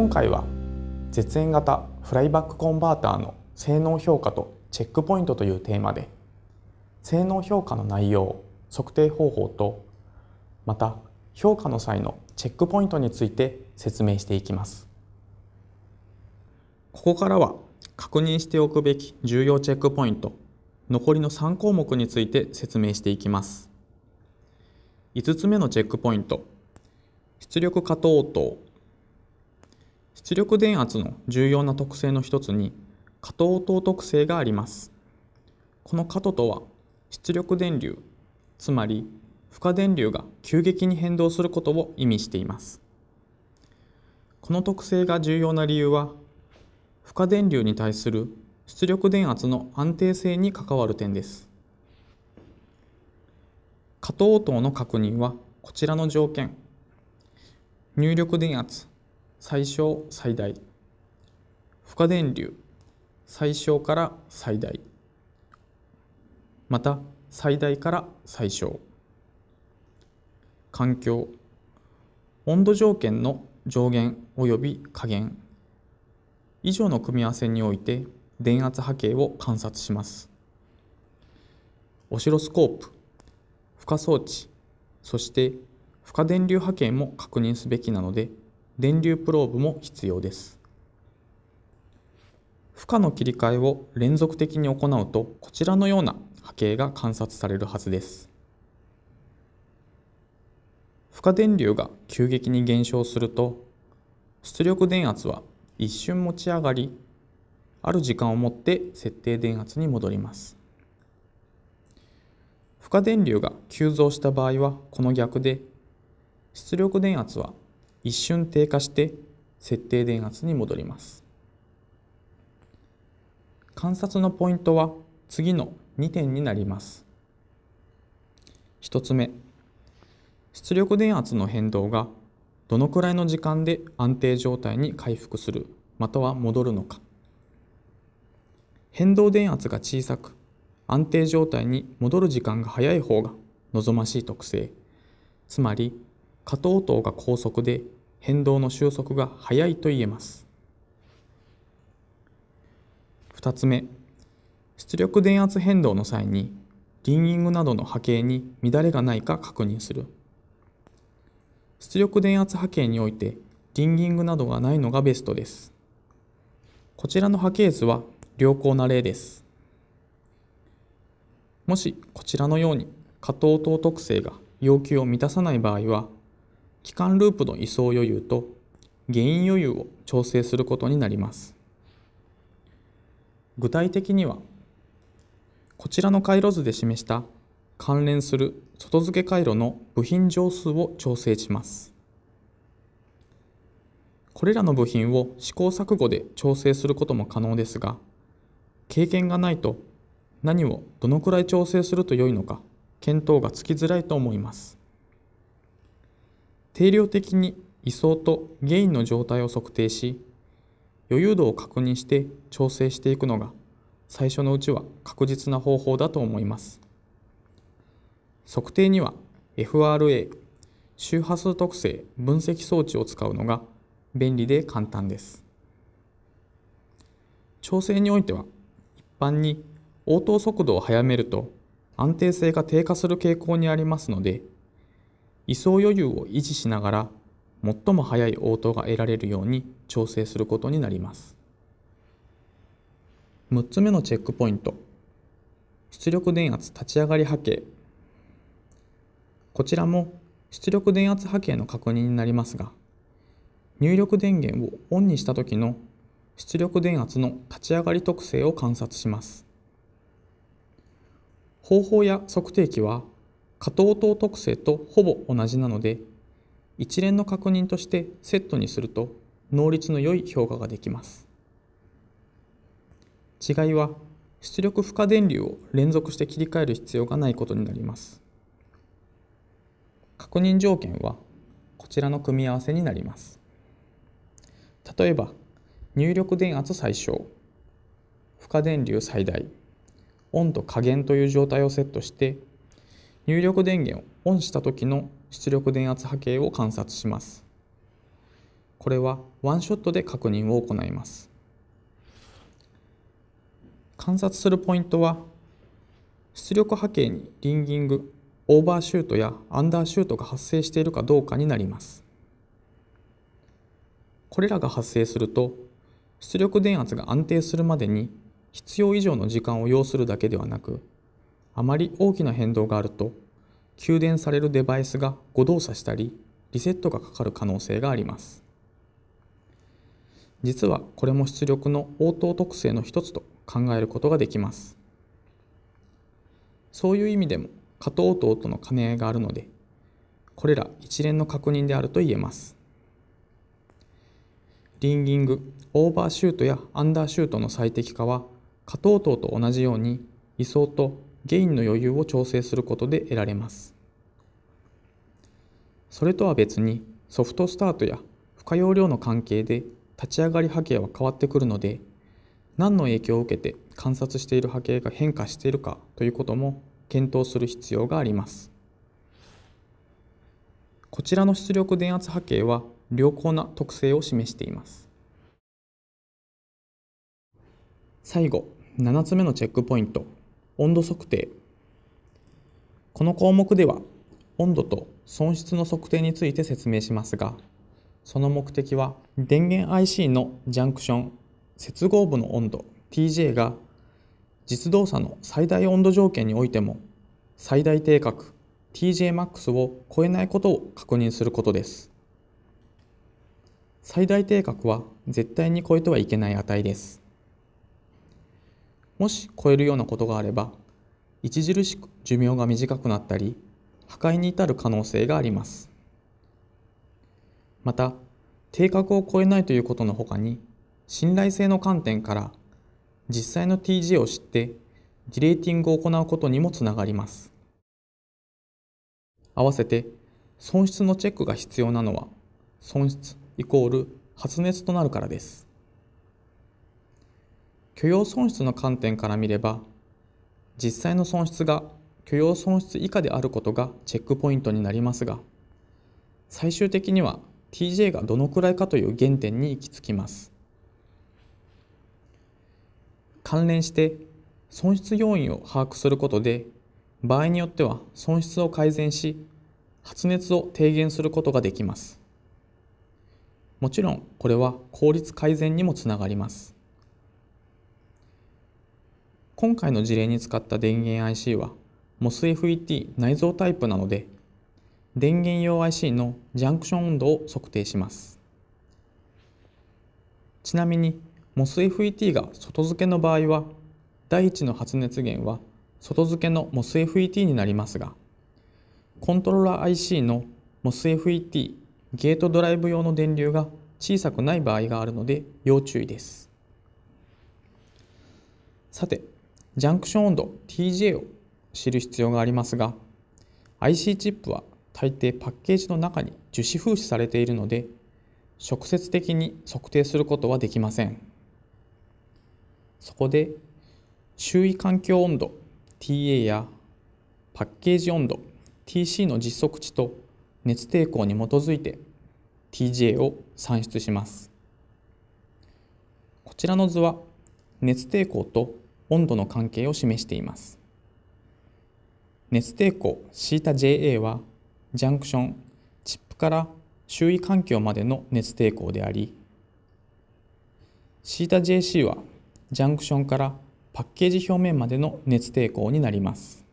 今回は絶縁型フライバックコンバーターの性能評価とチェックポイントというテーマで性能評価の内容測定方法とまた評価の際のチェックポイントについて説明していきますここからは確認しておくべき重要チェックポイント残りの3項目について説明していきます5つ目のチェックポイント出力加等等出力電圧の重要な特性の一つに過糖等特性がありますこの過渡とは出力電流つまり負荷電流が急激に変動することを意味していますこの特性が重要な理由は負荷電流に対する出力電圧の安定性に関わる点です過等答の確認はこちらの条件入力電圧最小最大負荷電流最小から最大また最大から最小環境温度条件の上限及び下限以上の組み合わせにおいて電圧波形を観察しますオシロスコープ負荷装置そして負荷電流波形も確認すべきなので電流プローブも必要です。負荷の切り替えを連続的に行うとこちらのような波形が観察されるはずです。負荷電流が急激に減少すると出力電圧は一瞬持ち上がりある時間をもって設定電圧に戻ります。負荷電流が急増した場合はこの逆で出力電圧は一瞬低下して設定電圧に戻ります観察のポイントは次の2点になります1つ目出力電圧の変動がどのくらいの時間で安定状態に回復するまたは戻るのか変動電圧が小さく安定状態に戻る時間が早い方が望ましい特性つまり下等等が高速で変動の収束が早いと言えます。2つ目、出力電圧変動の際に、リンギングなどの波形に乱れがないか確認する。出力電圧波形において、リンギングなどがないのがベストです。こちらの波形図は良好な例です。もしこちらのように加藤等特性が要求を満たさない場合は期間ループの位相余裕と原因余裕を調整することになります。具体的には、こちらの回路図で示した関連する外付け回路の部品乗数を調整します。これらの部品を試行錯誤で調整することも可能ですが、経験がないと何をどのくらい調整すると良いのか検討がつきづらいと思います。定量的に位相とゲインの状態を測定し余裕度を確認して調整していくのが最初のうちは確実な方法だと思います測定には FRA 周波数特性分析装置を使うのが便利で簡単です調整においては一般に応答速度を速めると安定性が低下する傾向にありますので位相余裕を維持しながら最も早い応答が得られるように調整することになります6つ目のチェックポイント出力電圧立ち上がり波形こちらも出力電圧波形の確認になりますが入力電源をオンにした時の出力電圧の立ち上がり特性を観察します方法や測定器は下等等特性とほぼ同じなので一連の確認としてセットにすると能率の良い評価ができます違いは出力負荷電流を連続して切り替える必要がないことになります確認条件はこちらの組み合わせになります例えば入力電圧最小負荷電流最大温度下限という状態をセットして入力電源をオンした時の出力電圧波形を観察します。これはワンショットで確認を行います。観察するポイントは出力波形にリンギング、オーバーシュートやアンダーシュートが発生しているかどうかになります。これらが発生すると出力電圧が安定するまでに必要以上の時間を要するだけではなくあまり大きな変動があると給電されるデバイスが誤動作したりリセットがかかる可能性があります実はこれも出力の応答特性の一つと考えることができますそういう意味でも過等応答との兼ね合いがあるのでこれら一連の確認であると言えますリンギングオーバーシュートやアンダーシュートの最適化は過等応答と同じように理想とゲインの余裕を調整することで得られます。それとは別にソフトスタートや負荷容量の関係で立ち上がり波形は変わってくるので何の影響を受けて観察している波形が変化しているかということも検討する必要があります。こちらの出力電圧波形は良好な特性を示しています。最後、7つ目のチェックポイント温度測定この項目では温度と損失の測定について説明しますがその目的は電源 IC のジャンクション接合部の温度 TJ が実動作の最大温度条件においても最大定格 TJMAX を超えないことを確認することです最大定格は絶対に超えてはいけない値ですもし超えるようなことがあれば著しく寿命が短くなったり破壊に至る可能性がありますまた定格を超えないということのほかに信頼性の観点から実際の TG を知ってディレーティングを行うことにもつながります合わせて損失のチェックが必要なのは損失イコール発熱となるからです許容損失の観点から見れば実際の損失が許容損失以下であることがチェックポイントになりますが最終的には TJ がどのくらいかという原点に行き着きます関連して損失要因を把握することで場合によっては損失を改善し発熱を低減することができますもちろんこれは効率改善にもつながります今回の事例に使った電源 IC は MOSFET 内蔵タイプなので電源用 IC のジャンクション温度を測定しますちなみに MOSFET が外付けの場合は第一の発熱源は外付けの MOSFET になりますがコントローラー IC の MOSFET ゲートドライブ用の電流が小さくない場合があるので要注意ですさてジャンクション温度 TJ を知る必要がありますが IC チップは大抵パッケージの中に樹脂封止されているので直接的に測定することはできませんそこで周囲環境温度 TA やパッケージ温度 TC の実測値と熱抵抗に基づいて TJ を算出しますこちらの図は熱抵抗と温度の関係を示しています。熱抵抗 θJA はジャンクションチップから周囲環境までの熱抵抗であり θJC はジャンクションからパッケージ表面までの熱抵抗になります。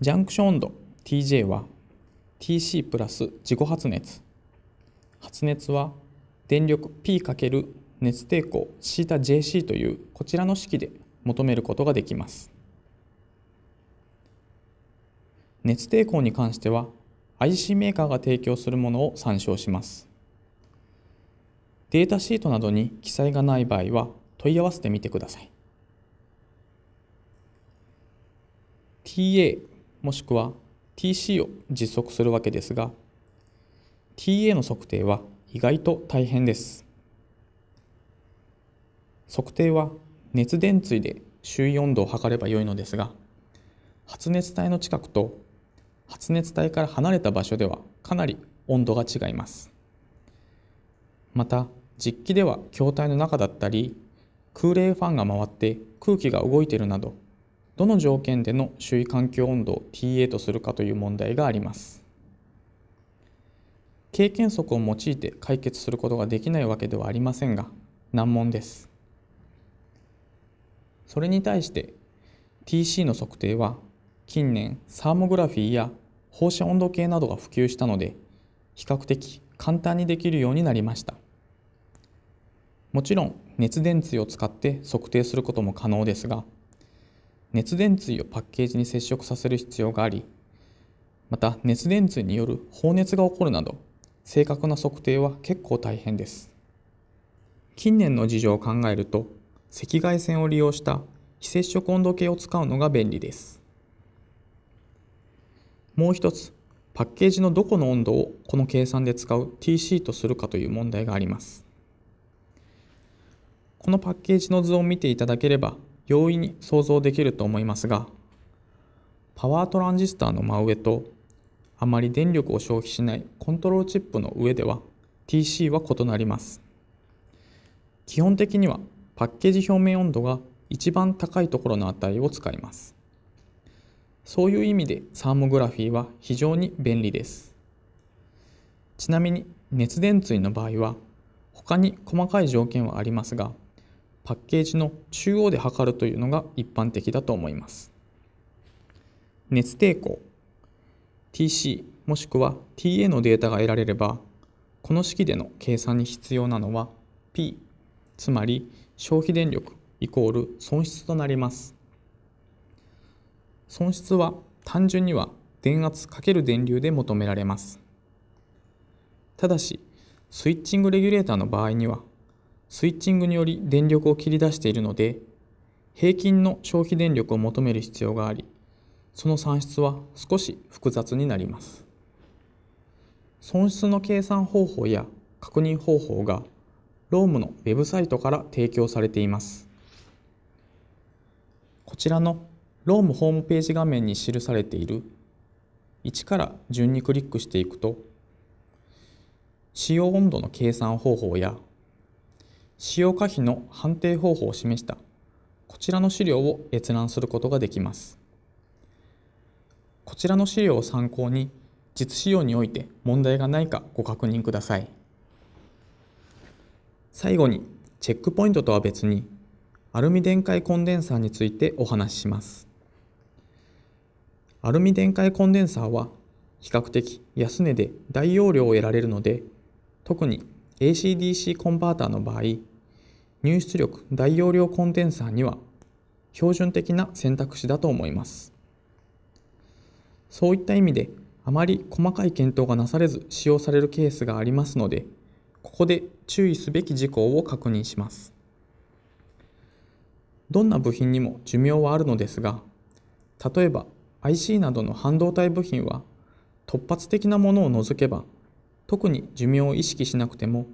ジャンクション温度 TJ は TC プラス自己発熱。発熱は電力 P× 熱抵抗 θjc というこちらの式で求めることができます。熱抵抗に関しては IC メーカーが提供するものを参照します。データシートなどに記載がない場合は問い合わせてみてください。TA もしくは TC を実測するわけですが TA の測定は意外と大変です。測定は熱電対で周囲温度を測ればよいのですが発熱体の近くと発熱体から離れた場所ではかなり温度が違いますまた実機では筐体の中だったり空冷ファンが回って空気が動いているなどどの条件での周囲環境温度を TA とするかという問題があります経験則を用いて解決することができないわけではありませんが難問ですそれに対して TC の測定は近年サーモグラフィーや放射温度計などが普及したので比較的簡単にできるようになりましたもちろん熱電対を使って測定することも可能ですが熱電対をパッケージに接触させる必要がありまた熱電対による放熱が起こるなど正確な測定は結構大変です近年の事情を考えると赤外線を利用した非接触温度計を使うのが便利です。もう一つ、パッケージのどこの温度をこの計算で使う TC とするかという問題があります。このパッケージの図を見ていただければ容易に想像できると思いますが、パワートランジスターの真上とあまり電力を消費しないコントロールチップの上では TC は異なります。基本的にはパッケージ表面温度が一番高いところの値を使います。そういう意味でサーモグラフィーは非常に便利です。ちなみに熱伝追の場合は他に細かい条件はありますがパッケージの中央で測るというのが一般的だと思います。熱抵抗 TC もしくは TA のデータが得られればこの式での計算に必要なのは P つまり消費電力イコール損失となります損失は単純には電圧×電流で求められますただしスイッチングレギュレーターの場合にはスイッチングにより電力を切り出しているので平均の消費電力を求める必要がありその算出は少し複雑になります損失の計算方法や確認方法がロームのウェブサイトから提供されています。こちらのロームホームページ画面に記されている1から順にクリックしていくと使用温度の計算方法や使用可否の判定方法を示したこちらの資料を閲覧することができます。こちらの資料を参考に実使用において問題がないかご確認ください。最後にチェックポイントとは別にアルミ電解コンデンサーについてお話しします。アルミ電解コンデンサーは比較的安値で大容量を得られるので特に ACDC コンバーターの場合入出力大容量コンデンサーには標準的な選択肢だと思いますそういった意味であまり細かい検討がなされず使用されるケースがありますのでここで注意すべき事項を確認します。どんな部品にも寿命はあるのですが、例えば IC などの半導体部品は突発的なものを除けば特に寿命を意識しなくても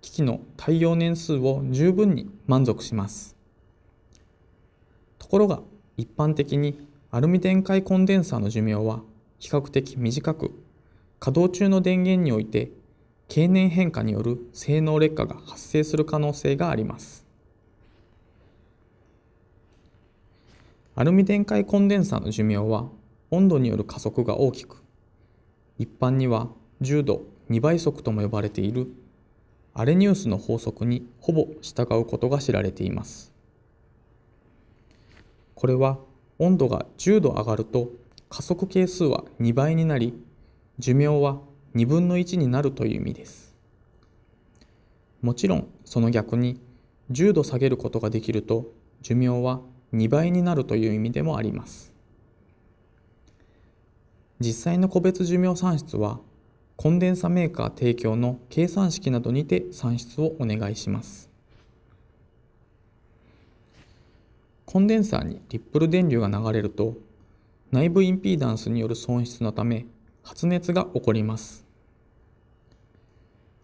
機器の耐用年数を十分に満足しますところが一般的にアルミ電解コンデンサーの寿命は比較的短く稼働中の電源において経年変化による性能劣化が発生する可能性がありますアルミ電解コンデンサーの寿命は温度による加速が大きく一般には10度2倍速とも呼ばれているアレニウスの法則にほぼ従うことが知られていますこれは温度が10度上がると加速係数は2倍になり寿命は2分の1になるという意味です。もちろんその逆に10度下げることができると寿命は2倍になるという意味でもあります。実際の個別寿命算出はコンデンサメーカー提供の計算式などにて算出をお願いします。コンデンサーにリップル電流が流れると内部インピーダンスによる損失のため発熱が起こります。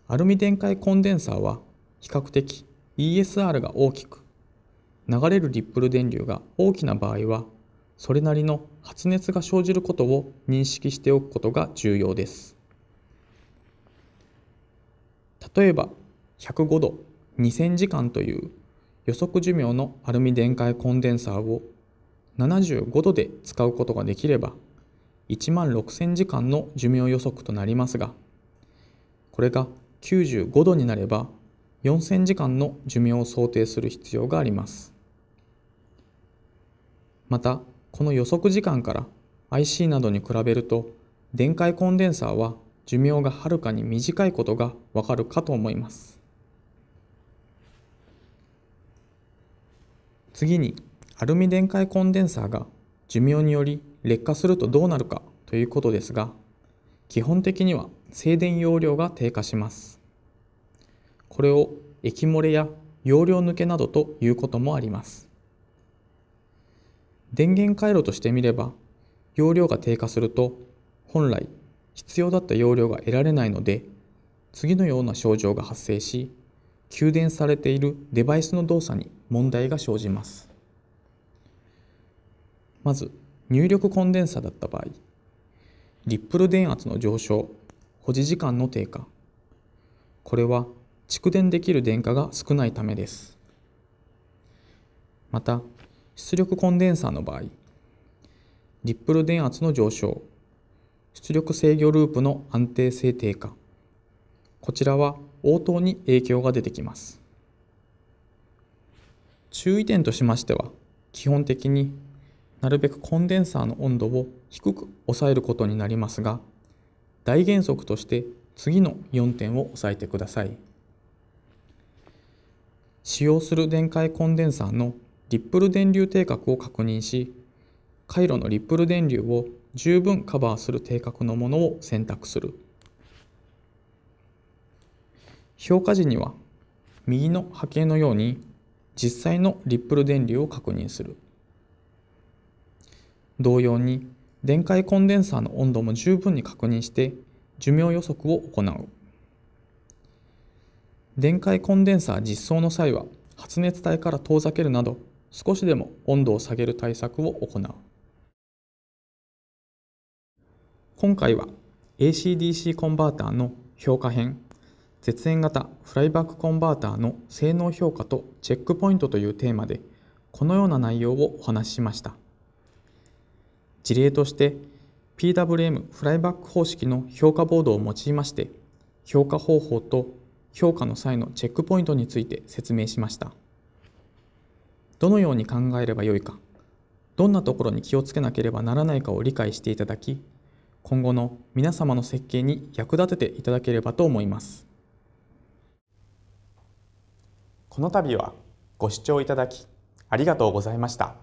アルミ電解コンデンサーは比較的 ESR が大きく流れるリップル電流が大きな場合はそれなりの発熱が生じることを認識しておくことが重要です例えば105度2000時間という予測寿命のアルミ電解コンデンサーを75度で使うことができれば1万6000時間の寿命予測となりますがこれが95度になれば4000時間の寿命を想定する必要があります。また、この予測時間から IC などに比べると電解コンデンサーは寿命がはるかに短いことがわかるかと思います。次にアルミ電解コンデンサーが寿命により劣化するとどうなるかということですが基本的には静電容量が低下します。これを液漏れや容量抜けなどということもあります。電源回路としてみれば、容量が低下すると、本来必要だった容量が得られないので、次のような症状が発生し、給電されているデバイスの動作に問題が生じます。まず、入力コンデンサだった場合、リップル電圧の上昇保持時間の低下これは蓄電できる電荷が少ないためですまた出力コンデンサーの場合リップル電圧の上昇出力制御ループの安定性低下こちらは応答に影響が出てきます注意点としましては基本的になるべくコンデンサーの温度を低く抑えることになりますが大原則として次の4点を押さえてください。使用する電解コンデンサーのリップル電流定格を確認し、回路のリップル電流を十分カバーする定格のものを選択する。評価時には、右の波形のように実際のリップル電流を確認する。同様に電解コンデンサーの温度も十分に確認して寿命予測を行う電解コンデンサー実装の際は発熱体から遠ざけるなど少しでも温度を下げる対策を行う今回は ACDC コンバーターの評価編絶縁型フライバックコンバーターの性能評価とチェックポイントというテーマでこのような内容をお話ししました。事例として PWM フライバック方式の評価ボードを用いまして評価方法と評価の際のチェックポイントについて説明しましたどのように考えればよいかどんなところに気をつけなければならないかを理解していただき今後の皆様の設計に役立てていただければと思いますこの度はご視聴いただきありがとうございました。